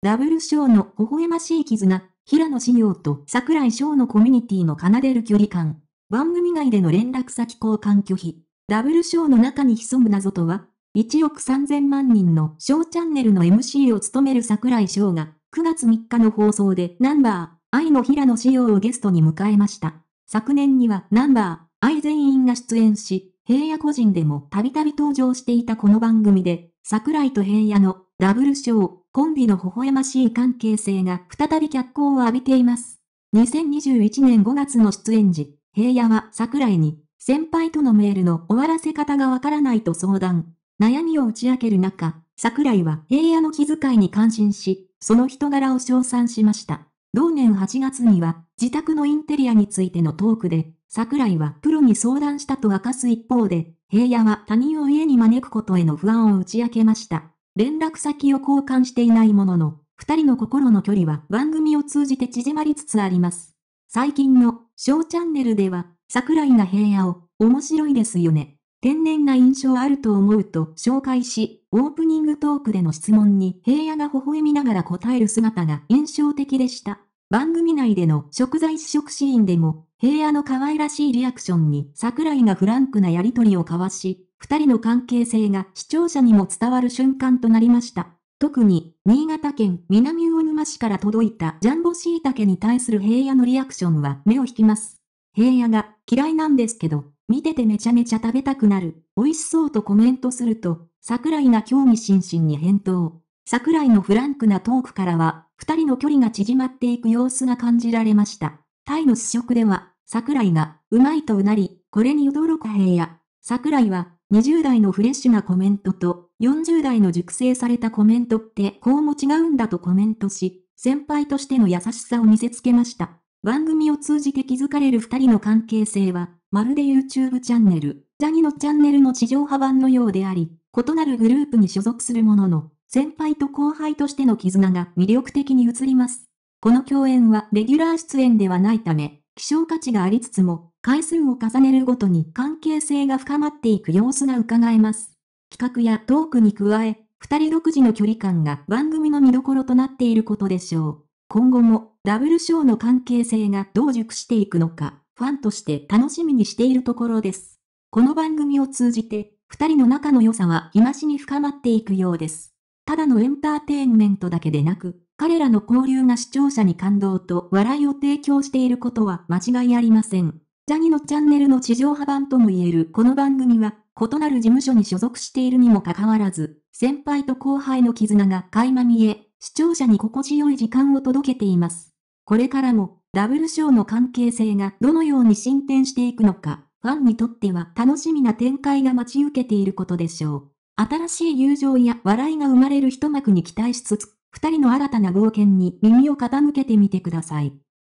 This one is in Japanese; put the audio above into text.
ダブル賞の微笑ましい絆、平野紫耀と桜井翔のコミュニティの奏でる距離感。番組外での連絡先交換拒否。ダブルーの中に潜む謎とは、1億3000万人の賞チャンネルの MC を務める桜井翔が、9月3日の放送でナンバー、愛の平野紫耀をゲストに迎えました。昨年にはナンバー、愛全員が出演し、平野個人でもたびたび登場していたこの番組で、桜井と平野のダブルー、コンビの微笑ましい関係性が再び脚光を浴びています。2021年5月の出演時、平野は桜井に、先輩とのメールの終わらせ方がわからないと相談。悩みを打ち明ける中、桜井は平野の気遣いに感心し、その人柄を称賛しました。同年8月には、自宅のインテリアについてのトークで、桜井はプロに相談したと明かす一方で、平野は他人を家に招くことへの不安を打ち明けました。連絡先を交換していないものの、二人の心の距離は番組を通じて縮まりつつあります。最近の、小チャンネルでは、桜井が平野を、面白いですよね。天然な印象あると思うと紹介し、オープニングトークでの質問に平野が微笑みながら答える姿が印象的でした。番組内での食材試食シーンでも、平野の可愛らしいリアクションに桜井がフランクなやりとりを交わし、二人の関係性が視聴者にも伝わる瞬間となりました。特に、新潟県南魚沼市から届いたジャンボ椎茸に対する平野のリアクションは目を引きます。平野が嫌いなんですけど、見ててめちゃめちゃ食べたくなる、美味しそうとコメントすると、桜井が興味津々に返答。桜井のフランクなトークからは、二人の距離が縮まっていく様子が感じられました。タイの試食では、桜井が、うまいとうなり、これに驚く平野。桜井は、20代のフレッシュなコメントと、40代の熟成されたコメントってこうも違うんだとコメントし、先輩としての優しさを見せつけました。番組を通じて気づかれる二人の関係性は、まるで YouTube チャンネル、ジャニのチャンネルの地上波版のようであり、異なるグループに所属するものの、先輩と後輩としての絆が魅力的に映ります。この共演はレギュラー出演ではないため、希少価値がありつつも、回数を重ねるごとに関係性が深まっていく様子が伺えます。企画やトークに加え、二人独自の距離感が番組の見どころとなっていることでしょう。今後も、ダブルショーの関係性がどう熟していくのか、ファンとして楽しみにしているところです。この番組を通じて、二人の仲の良さは日増しに深まっていくようです。ただのエンターテインメントだけでなく、彼らの交流が視聴者に感動と笑いを提供していることは間違いありません。ジャニのチャンネルの地上波版とも言えるこの番組は、異なる事務所に所属しているにもかかわらず、先輩と後輩の絆が垣間見え、視聴者に心地よい時間を届けています。これからも、ダブルショーの関係性がどのように進展していくのか、ファンにとっては楽しみな展開が待ち受けていることでしょう。新しい友情や笑いが生まれる一幕に期待しつつ、二人の新たな冒険に耳を傾けてみてください。